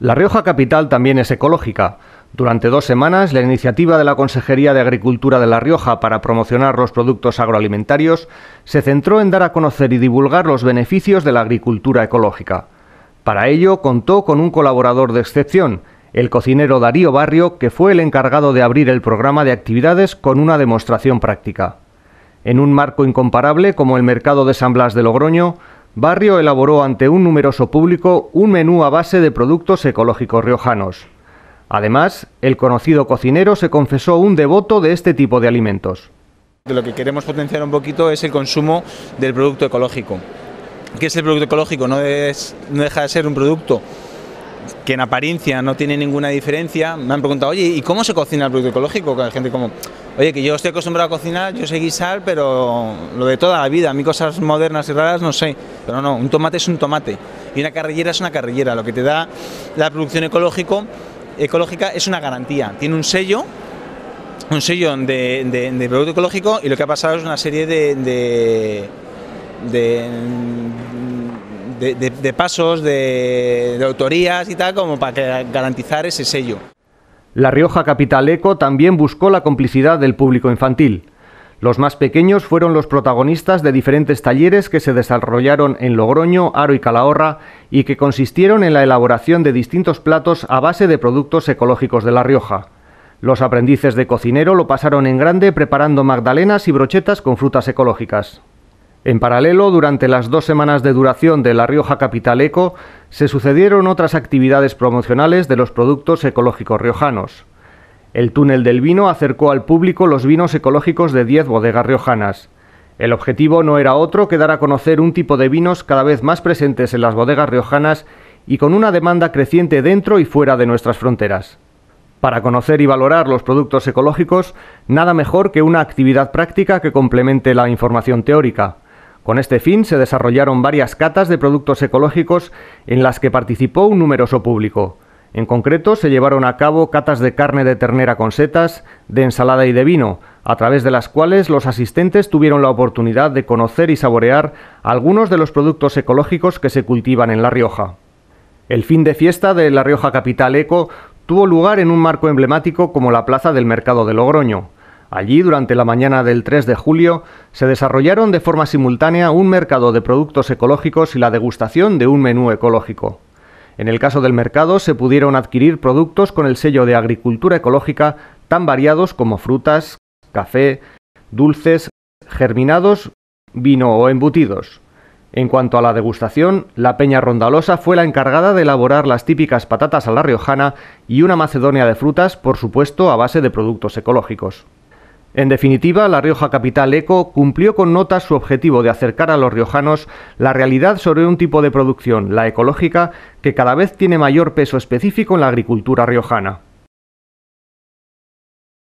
La Rioja Capital también es ecológica. Durante dos semanas, la iniciativa de la Consejería de Agricultura de La Rioja para promocionar los productos agroalimentarios se centró en dar a conocer y divulgar los beneficios de la agricultura ecológica. Para ello, contó con un colaborador de excepción, el cocinero Darío Barrio, que fue el encargado de abrir el programa de actividades con una demostración práctica. En un marco incomparable como el mercado de San Blas de Logroño, Barrio elaboró ante un numeroso público un menú a base de productos ecológicos riojanos. Además, el conocido cocinero se confesó un devoto de este tipo de alimentos. Lo que queremos potenciar un poquito es el consumo del producto ecológico. ¿Qué es el producto ecológico? No, es, no deja de ser un producto que en apariencia no tiene ninguna diferencia. Me han preguntado, oye, ¿y cómo se cocina el producto ecológico? hay gente como, oye, que yo estoy acostumbrado a cocinar, yo sé guisar, pero lo de toda la vida, a mí cosas modernas y raras no sé. No, no, un tomate es un tomate y una carrillera es una carrillera. Lo que te da la producción ecológico, ecológica es una garantía. Tiene un sello, un sello de, producto ecológico y lo que ha pasado es una serie de, de pasos, de, de, autorías y tal, como para garantizar ese sello. La Rioja Capital Eco también buscó la complicidad del público infantil. Los más pequeños fueron los protagonistas de diferentes talleres que se desarrollaron en Logroño, Aro y Calahorra y que consistieron en la elaboración de distintos platos a base de productos ecológicos de La Rioja. Los aprendices de cocinero lo pasaron en grande preparando magdalenas y brochetas con frutas ecológicas. En paralelo, durante las dos semanas de duración de La Rioja Capital Eco, se sucedieron otras actividades promocionales de los productos ecológicos riojanos. El túnel del vino acercó al público los vinos ecológicos de 10 bodegas riojanas. El objetivo no era otro que dar a conocer un tipo de vinos cada vez más presentes en las bodegas riojanas y con una demanda creciente dentro y fuera de nuestras fronteras. Para conocer y valorar los productos ecológicos, nada mejor que una actividad práctica que complemente la información teórica. Con este fin se desarrollaron varias catas de productos ecológicos en las que participó un numeroso público. En concreto, se llevaron a cabo catas de carne de ternera con setas, de ensalada y de vino, a través de las cuales los asistentes tuvieron la oportunidad de conocer y saborear algunos de los productos ecológicos que se cultivan en La Rioja. El fin de fiesta de La Rioja Capital Eco tuvo lugar en un marco emblemático como la Plaza del Mercado de Logroño. Allí, durante la mañana del 3 de julio, se desarrollaron de forma simultánea un mercado de productos ecológicos y la degustación de un menú ecológico. En el caso del mercado se pudieron adquirir productos con el sello de agricultura ecológica tan variados como frutas, café, dulces, germinados, vino o embutidos. En cuanto a la degustación, la Peña Rondalosa fue la encargada de elaborar las típicas patatas a la riojana y una macedonia de frutas, por supuesto, a base de productos ecológicos. En definitiva, La Rioja Capital Eco cumplió con nota su objetivo de acercar a los riojanos la realidad sobre un tipo de producción, la ecológica, que cada vez tiene mayor peso específico en la agricultura riojana.